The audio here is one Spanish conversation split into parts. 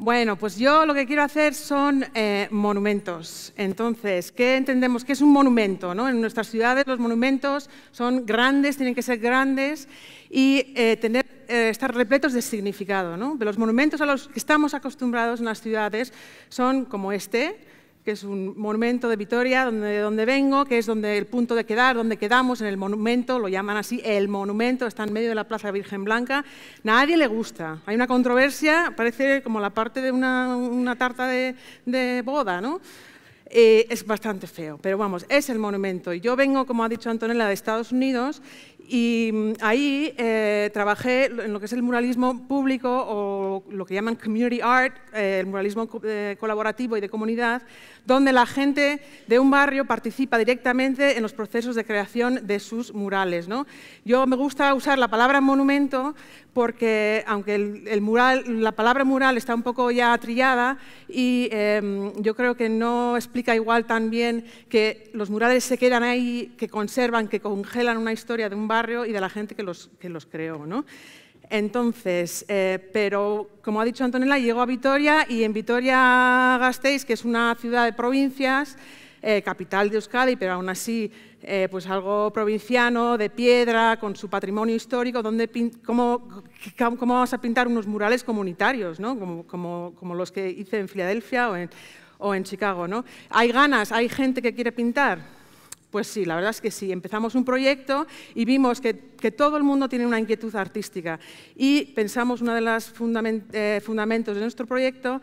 Bueno, pues yo lo que quiero hacer son eh, monumentos. Entonces, ¿qué entendemos? que es un monumento? ¿no? En nuestras ciudades los monumentos son grandes, tienen que ser grandes y eh, tener, eh, estar repletos de significado. ¿no? Los monumentos a los que estamos acostumbrados en las ciudades son como este, que es un monumento de Vitoria, donde, donde vengo, que es donde el punto de quedar, donde quedamos, en el monumento, lo llaman así, el monumento, está en medio de la Plaza Virgen Blanca. Nadie le gusta. Hay una controversia, parece como la parte de una, tarta de, boda, ¿no? Eh, es bastante feo, pero vamos, es el monumento. Y yo vengo, como ha dicho Antonella, de Estados Unidos y mm, ahí eh, trabajé en lo que es el muralismo público o lo que llaman community art, eh, el muralismo eh, colaborativo y de comunidad, donde la gente de un barrio participa directamente en los procesos de creación de sus murales. ¿no? Yo me gusta usar la palabra monumento porque aunque el, mural, la palabra mural está un poco ya trillada y em, yo creo que no explica igual tan bien que los murales se quedan ahí, que conservan, que congelan una historia de un barrio barrio y de la gente que los, que los creó. ¿no? Entonces, eh, pero como ha dicho Antonella, llego a Vitoria y en Vitoria-Gasteiz, que es una ciudad de provincias, eh, capital de Euskadi, pero aún así eh, pues algo provinciano, de piedra, con su patrimonio histórico, cómo, cómo, vamos a pintar unos murales comunitarios, ¿no? como, como, como, los que hice en Filadelfia o en, o en Chicago? ¿no? ¿Hay ganas? ¿Hay gente que quiere pintar? Pues sí, la verdad es que sí. Empezamos un proyecto y vimos que, todo el mundo tiene una inquietud artística y pensamos uno de los eh, fundamentos de nuestro proyecto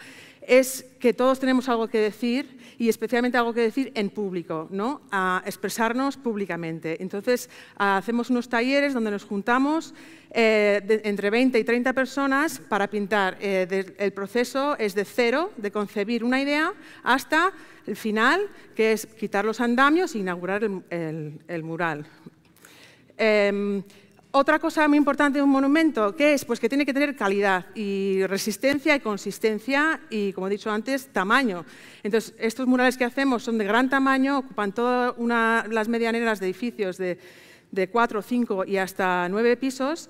es que todos tenemos algo que decir y especialmente algo que decir en público, ¿no? a expresarnos públicamente. Entonces, hacemos unos talleres donde nos juntamos eh, entre 20 y 30 personas para pintar. Eh, el proceso es de cero, de concebir una idea, hasta el final, que es quitar los andamios e inaugurar el, mural. Em, otra cosa muy importante de un monumento, ¿qué es? Pues que tiene que tener calidad y resistencia y consistencia y, como he dicho antes, tamaño. Entonces, estos murales que hacemos son de gran tamaño, ocupan todas las medianeras de edificios de, de 4, 5 y hasta 9 pisos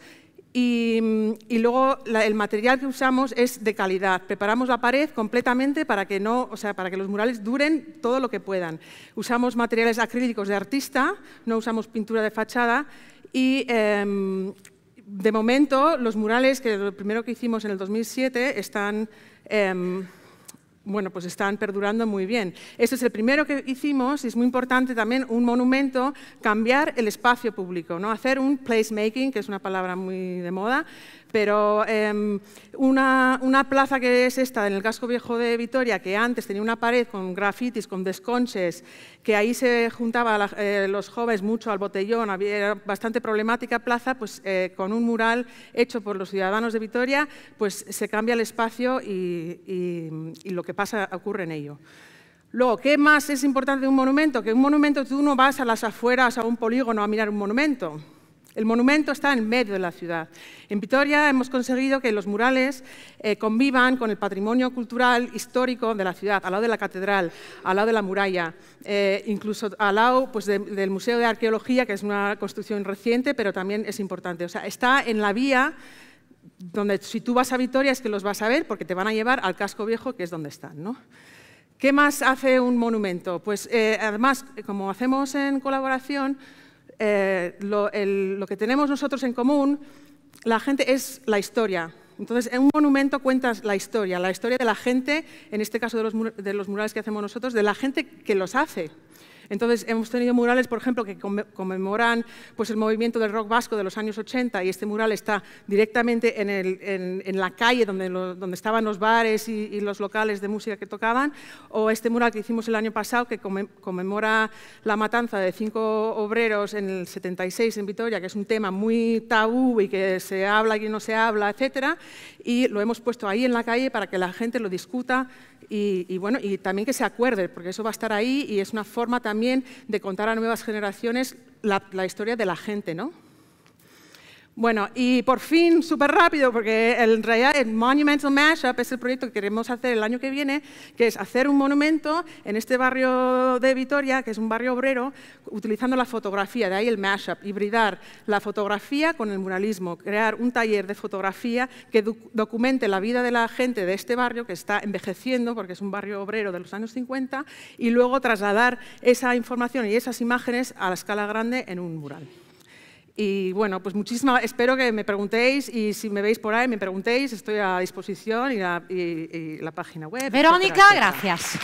y, luego el material que usamos es de calidad. Preparamos la pared completamente para que, no, o sea, para que los murales duren todo lo que puedan. Usamos materiales acrílicos de artista, no usamos pintura de fachada y em, de momento, los murales, que lo primero que hicimos en el 2007, están em, bueno, pues están perdurando muy bien. esto es el primero que hicimos y es muy importante también un monumento, cambiar el espacio público, ¿no? hacer un placemaking, que es una palabra muy de moda, pero em, una, plaza que es esta en el casco viejo de Vitoria, que antes tenía una pared con grafitis, con desconches, que ahí se juntaba eh, los jóvenes mucho al botellón, había bastante problemática plaza, pues eh, con un mural hecho por los ciudadanos de Vitoria, pues se cambia el espacio y, y lo que pasa, ocurre en ello. Luego, ¿qué más es importante de un monumento? Que un monumento tú no vas a las afueras, a un polígono, a mirar un monumento. El monumento está en medio de la ciudad. En Vitoria hemos conseguido que los murales eh, convivan con el patrimonio cultural histórico de la ciudad, al lado de la catedral, al lado de la muralla, eh, incluso al lado pues, del Museo de Arqueología, que es una construcción reciente, pero también es importante. O sea, está en la vía donde si tú vas a Vitoria es que los vas a ver porque te van a llevar al casco viejo, que es donde están. ¿Qué más hace un monumento? Pues eh, además, como hacemos en colaboración, eh, lo, que tenemos nosotros en común, la gente es la historia. Entonces, en un monumento cuentas la historia, la historia de la gente, en este caso de los, de los murales que hacemos nosotros, de la gente que los hace. Entonces, hemos tenido murales, por ejemplo, que conmemoran pues, el movimiento del rock vasco de los años 80 y este mural está directamente en, la calle donde, estaban los bares y, los locales de música que tocaban, o este mural que hicimos el año pasado que conmemora la matanza de cinco obreros en el 76 en Vitoria, que es un tema muy tabú y que se habla y no se habla, etcétera, y lo hemos puesto ahí en la calle para que la gente lo discuta y, bueno, y también que se acuerde, porque eso va a estar ahí y es una forma también de contar a nuevas generaciones la, la historia de la gente, ¿no? Bueno, y por fin, súper rápido, porque en realidad el Monumental Mashup es el proyecto que queremos hacer el año que viene, que es hacer un monumento en este barrio de Vitoria, que es un barrio obrero, utilizando la fotografía, de ahí el mashup, hibridar la fotografía con el muralismo, crear un taller de fotografía que documente la vida de la gente de este barrio que está envejeciendo, porque es un barrio obrero de los años 50, y luego trasladar esa información y esas imágenes a la escala grande en un mural. Y bueno, pues muchísimas, espero que me preguntéis y si me veis por ahí, me preguntéis, estoy a disposición y, la página web. Verónica, gracias.